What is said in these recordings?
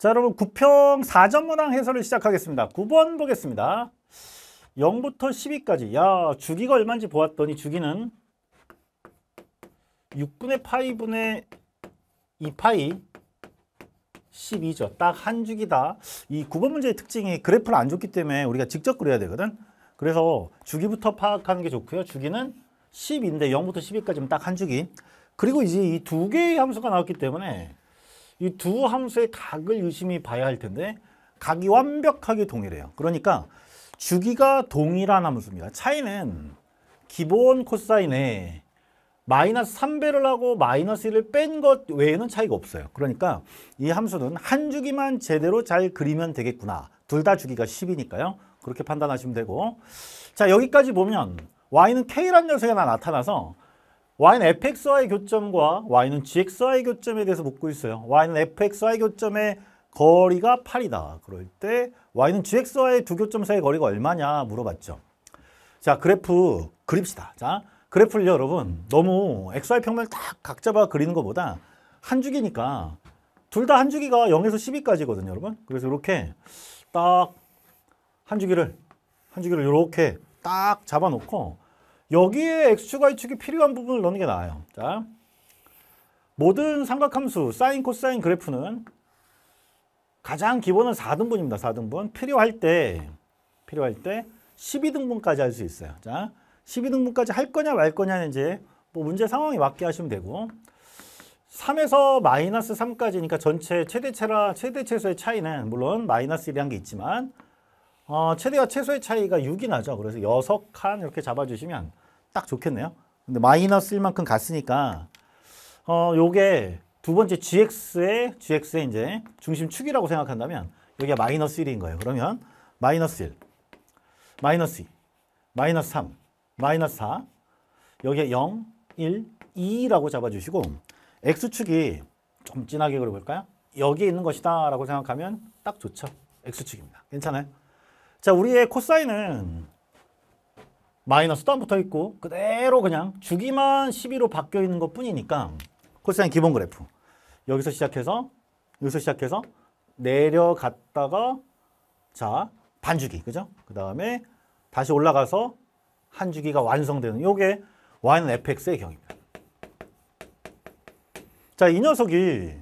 자 여러분 9평 4점 문항 해설을 시작하겠습니다. 9번 보겠습니다. 0부터 10위까지 야 주기가 얼마인지 보았더니 주기는 6분의 파이분의 2파이 12죠. 딱 한 주기다. 이 9번 문제의 특징이 그래프를 안 줬기 때문에 우리가 직접 그려야 되거든. 그래서 주기부터 파악하는 게 좋고요. 주기는 10인데 0부터 10위까지면 딱한 주기. 그리고 이제 이 두 개의 함수가 나왔기 때문에 이두 함수의 각을 유심히 봐야 할 텐데 각이 완벽하게 동일해요. 그러니까 주기가 동일한 함수입니다. 차이는 기본 코사인에 마이너스 3배를 하고 마이너스 1을 뺀 것 외에는 차이가 없어요. 그러니까 이 함수는 한 주기만 제대로 잘 그리면 되겠구나. 둘 다 주기가 10이니까요. 그렇게 판단하시면 되고 자 여기까지 보면 y는 k라는 녀석이 하나 나타나서 y는 fxy 교점과 y는 gxy 교점에 대해서 묻고 있어요. y는 fxy 교점의 거리가 8이다. 그럴 때 y는 gxy 두 교점 사이 의 거리가 얼마냐 물어봤죠. 자, 그래프 그립시다. 자, 그래프를 여러분 너무 xy 평면을 딱각 잡아 그리는 것보다 한주기니까둘 다 한주기가 0에서 12까지거든요, 여러분. 그래서 이렇게 딱 한주기를한주기를 이렇게 딱 잡아놓고 여기에 x 축 y축이 필요한 부분을 넣는 게 나아요. 자, 모든 삼각함수 사인 코사인 그래프는 가장 기본은 4등분입니다. 4등분 필요할 때 필요할 때 12등분까지 할 수 있어요. 자, 12등분까지 할 거냐 말 거냐는 이제 뭐 문제 상황에 맞게 하시면 되고 3에서 마이너스 3까지니까 전체 최대체라 최대 최소의 차이는 물론 마이너스 1이란 게 있지만 어, 최대와 최소의 차이가 6이 나죠. 그래서 6칸 이렇게 잡아주시면 딱 좋겠네요. 근데 마이너스 1만큼 갔으니까 어 요게 두 번째 GX의 GX의 이제 중심축이라고 생각한다면 여기가 마이너스 1인 거예요. 그러면 마이너스 1, 마이너스 2, 마이너스 3, 마이너스 4, 여기에 0, 1, 2라고 잡아주시고 X축이 좀 진하게 그려볼까요? 여기에 있는 것이다 라고 생각하면 딱 좋죠. X축입니다. 괜찮아요? 자, 우리의 코사인은 마이너스도 안 붙어 있고 그대로 그냥 주기만 12로 바뀌어 있는 것 뿐이니까 코사인 기본 그래프 여기서 시작해서 여기서 시작해서 내려갔다가 자 반주기 그죠? 그 다음에 다시 올라가서 한 주기가 완성되는 요게 y는 fx의 경입니다. 자, 이 녀석이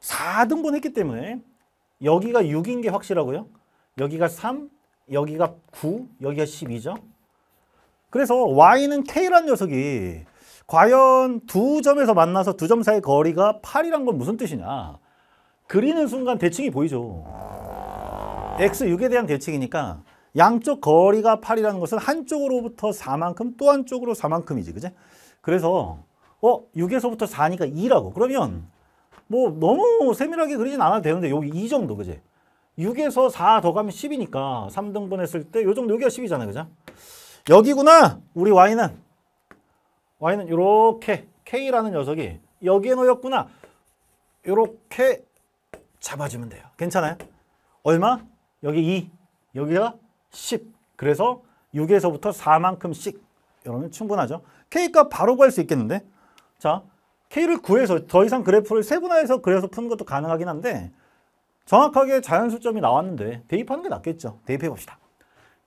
4등분 했기 때문에 여기가 6인 게 확실하고요. 여기가 3, 여기가 9, 여기가 12죠. 그래서 y는 k란 녀석이 과연 두 점에서 만나서 두 점 사이 거리가 8이란 건 무슨 뜻이냐. 그리는 순간 대칭이 보이죠. x6에 대한 대칭이니까 양쪽 거리가 8이라는 것은 한쪽으로부터 4만큼 또 한쪽으로 4만큼이지. 그지? 그래서 어 6에서부터 4니까 2라고. 그러면 뭐 너무 세밀하게 그리진 않아도 되는데 여기 2 정도 그지? 6에서 4 더 가면 10이니까 3등분 했을 때 요 정도 여기가 10이잖아요. 그죠? 여기구나 우리 y는 y는 이렇게 k라는 녀석이 여기에 놓였구나 이렇게 잡아주면 돼요 괜찮아요? 얼마? 여기 2 여기가 10 그래서 6에서부터 4만큼씩 여러분 충분하죠 k값 바로 구할 수 있겠는데 자 k를 구해서 더 이상 그래프를 세분화해서 그래서 푸는 것도 가능하긴 한데 정확하게 자연수점이 나왔는데 대입하는 게 낫겠죠 대입해 봅시다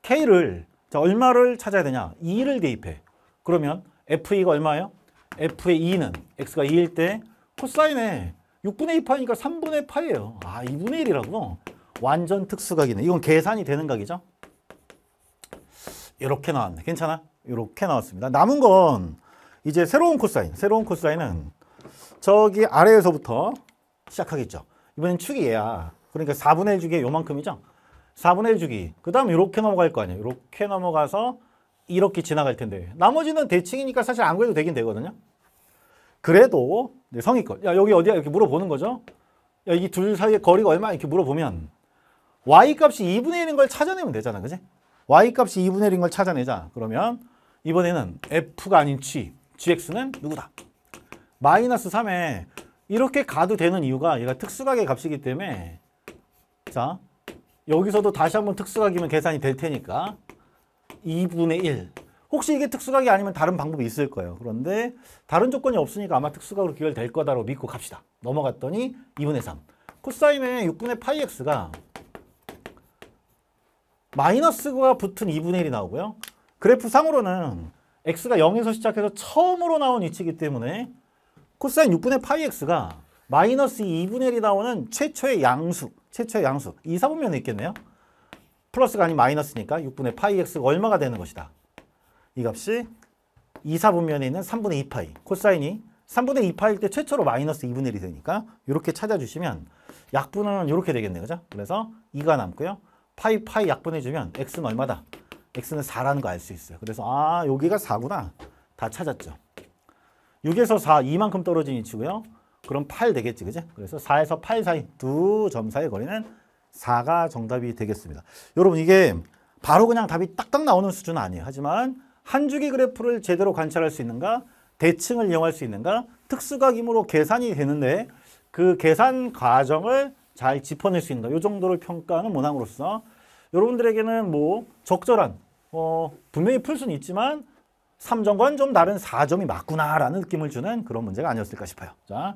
k를 자, 얼마를 찾아야 되냐? 2를 대입해. 그러면 FE가 얼마예요? F의 2는 X가 2일 때 코사인에 6분의 2파니까 3분의 파예요. 아, 2분의 1이라고? 완전 특수각이네. 이건 계산이 되는 각이죠? 이렇게 나왔네. 괜찮아? 이렇게 나왔습니다. 남은 건 이제 새로운 코사인. 새로운 코사인은 저기 아래에서부터 시작하겠죠. 이번엔 축이 얘야. 그러니까 4분의 1 중에 요만큼이죠? 4분의 1 주기. 그 다음 이렇게 넘어갈 거 아니에요. 이렇게 넘어가서 이렇게 지나갈 텐데 나머지는 대칭이니까 사실 안 그래도 되긴 되거든요. 그래도 네, 성의껏 야 여기 어디야 이렇게 물어보는 거죠. 야이 둘 사이의 거리가 얼마 이렇게 물어보면 y값이 2분의 1인 걸 찾아내면 되잖아. 그지? y값이 2분의 1인 걸 찾아내자. 그러면 이번에는 f가 아닌 g, gx는 누구다? 마이너스 3에 이렇게 가도 되는 이유가 얘가 특수각의 값이기 때문에 자 여기서도 다시 한 번 특수각이면 계산이 될 테니까 2분의 1 혹시 이게 특수각이 아니면 다른 방법이 있을 거예요. 그런데 다른 조건이 없으니까 아마 특수각으로 귀결될 거다라고 믿고 갑시다. 넘어갔더니 2분의 3 코사인의 6분의 파이 x가 마이너스가 붙은 2분의 1이 나오고요. 그래프 상으로는 x가 0에서 시작해서 처음으로 나온 위치이기 때문에 코사인 6분의 파이 x가 마이너스 2분의 1이 나오는 최초의 양수 최초의 양수 이사분면에 있겠네요. 플러스가 아닌 마이너스니까 6분의 파이 x가 얼마가 되는 것이다. 이 값이 이사분면에 있는 3분의 2파이 코사인이 3분의 2파일 때 최초로 마이너스 2분의 1이 되니까 이렇게 찾아주시면 약분은 이렇게 되겠네요. 그죠? 그래서 2가 남고요. 파이 파이 약분해주면 x는 얼마다? x는 4라는 거 알 수 있어요. 그래서 아 여기가 4구나. 다 찾았죠. 6에서 4, 2만큼 떨어진 위치고요. 그럼 8 되겠지, 그죠? 그래서 4에서 8 사이 두 점 사이 거리는 4가 정답이 되겠습니다. 여러분 이게 바로 그냥 답이 딱딱 나오는 수준은 아니에요. 하지만 한 주기 그래프를 제대로 관찰할 수 있는가, 대칭을 이용할 수 있는가, 특수각 임으로 계산이 되는데 그 계산 과정을 잘 짚어낼 수 있는가, 요 정도를 평가하는 문항으로서 여러분들에게는 뭐 적절한, 어, 분명히 풀 수는 있지만 3점과는 좀 다른 4점이 맞구나라는 느낌을 주는 그런 문제가 아니었을까 싶어요. 자,